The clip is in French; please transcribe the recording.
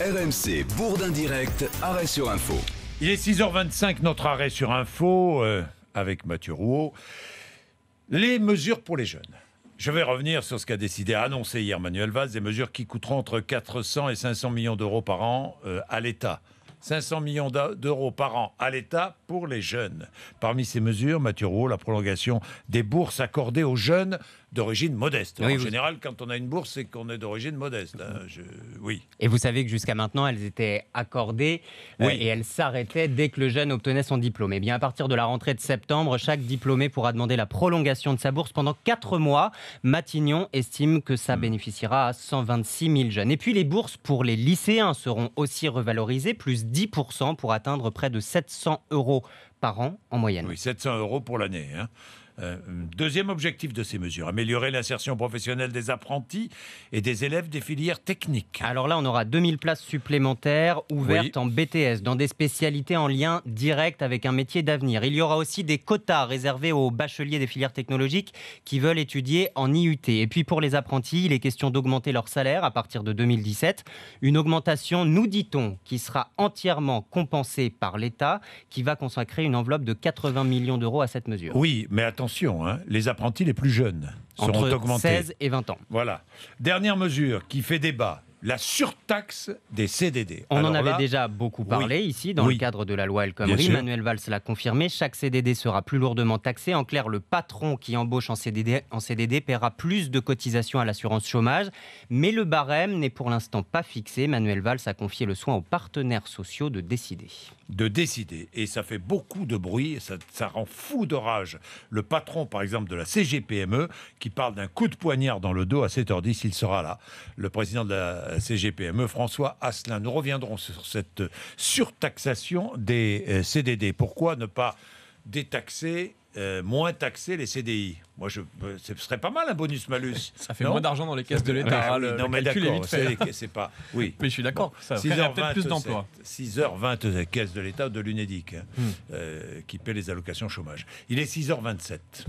RMC Bourdin Direct, arrêt sur info. Il est 6h25, notre arrêt sur info euh, avec Mathieu Rouault. Les mesures pour les jeunes. Je vais revenir sur ce qu'a décidé, annoncer hier Manuel Valls, des mesures qui coûteront entre 400 et 500 millions d'euros par an euh, à l'État. 500 millions d'euros par an à l'État pour les jeunes. Parmi ces mesures, Mathieu la prolongation des bourses accordées aux jeunes d'origine modeste. en général, quand on a une bourse, c'est qu'on est, d'origine modeste. Hein, oui. Et vous savez que jusqu'à maintenant, elles étaient accordées euh, et elles s'arrêtaient dès que le jeune obtenait son diplôme. Et eh bien, à partir de la rentrée de septembre, chaque diplômé pourra demander la prolongation de sa bourse pendant 4 mois. Matignon estime que ça hmm. bénéficiera à 126 000 jeunes. Et puis, les bourses pour les lycéens seront aussi revalorisées, plus 10% pour atteindre près de 700 euros par an en moyenne. Oui, 700 euros pour l'année. Hein. Euh, deuxième objectif de ces mesures, améliorer l'insertion professionnelle des apprentis et des élèves des filières techniques. Alors là, on aura 2000 places supplémentaires ouvertes en BTS, dans des spécialités en lien direct avec un métier d'avenir. Il y aura aussi des quotas réservés aux bacheliers des filières technologiques qui veulent étudier en IUT. Et puis pour les apprentis, il est question d'augmenter leur salaire à partir de 2017. Une augmentation, nous dit-on, qui sera entièrement compensée par l'État, qui va consacrer une enveloppe de 80 millions d'euros à cette mesure. Oui, mais attends attention, hein, les apprentis les plus jeunes seront Entre augmentés. 16 et 20 ans. Voilà. Dernière mesure qui fait débat, la surtaxe des CDD. On en avait déjà beaucoup parlé ici dans le cadre de la loi El Khomri. Manuel Valls l'a confirmé. Chaque CDD sera plus lourdement taxé. En clair, le patron qui embauche en CDD, en CDD paiera plus de cotisations à l'assurance chômage. Mais le barème n'est pour l'instant pas fixé. Manuel Valls a confié le soin aux partenaires sociaux de décider. De décider. Et ça fait beaucoup de bruit. Ça, ça rend fou de rage le patron, par exemple, de la CGPME qui parle d'un coup de poignard dans le dos à 7h10. Il sera là. Le président de la CGPME, François Asselin. Nous reviendrons sur cette surtaxation des euh, CDD. Pourquoi ne pas détaxer euh, moins taxer les CDI. Moi, je, euh, ce serait pas mal un bonus malus. Ça fait moins d'argent dans les caisses de l'État. Hein, non, mais d'accord, hein. c'est pas. Oui. Mais je suis d'accord. Bon, 6h20, plus d'emplois. caisses de l'État de l'UNEDIC, hein, hmm. qui paient les allocations chômage. Il est 6h27.